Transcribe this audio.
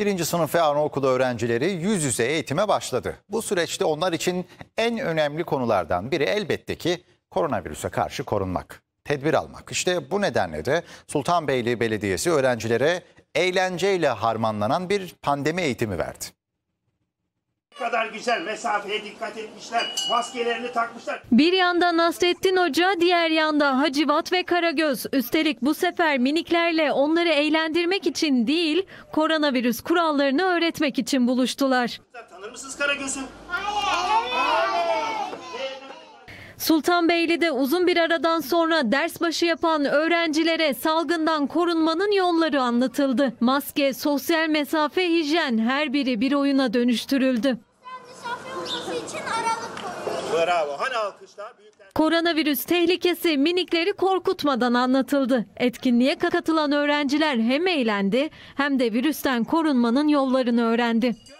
Birinci sınıf ve anaokulu öğrencileri yüz yüze eğitime başladı. Bu süreçte onlar için en önemli konulardan biri elbette ki koronavirüse karşı korunmak, tedbir almak. İşte bu nedenle de Sultanbeyli Belediyesi öğrencilere eğlenceyle harmanlanan bir pandemi eğitimi verdi kadar güzel mesafeye dikkat etmişler. Maskelerini takmışlar. Bir yanda Nasrettin Hoca, diğer yanda Hacivat ve Karagöz. Üstelik bu sefer miniklerle onları eğlendirmek için değil, koronavirüs kurallarını öğretmek için buluştular. Tanır mısınız Karagöz'ü? Hayır. Sultanbeyli'de uzun bir aradan sonra ders başı yapan öğrencilere salgından korunmanın yolları anlatıldı. Maske, sosyal mesafe, hijyen her biri bir oyuna dönüştürüldü. Bravo. Hani alkışlar büyükler... Koronavirüs tehlikesi minikleri korkutmadan anlatıldı. Etkinliğe katılan öğrenciler hem eğlendi hem de virüsten korunmanın yollarını öğrendi.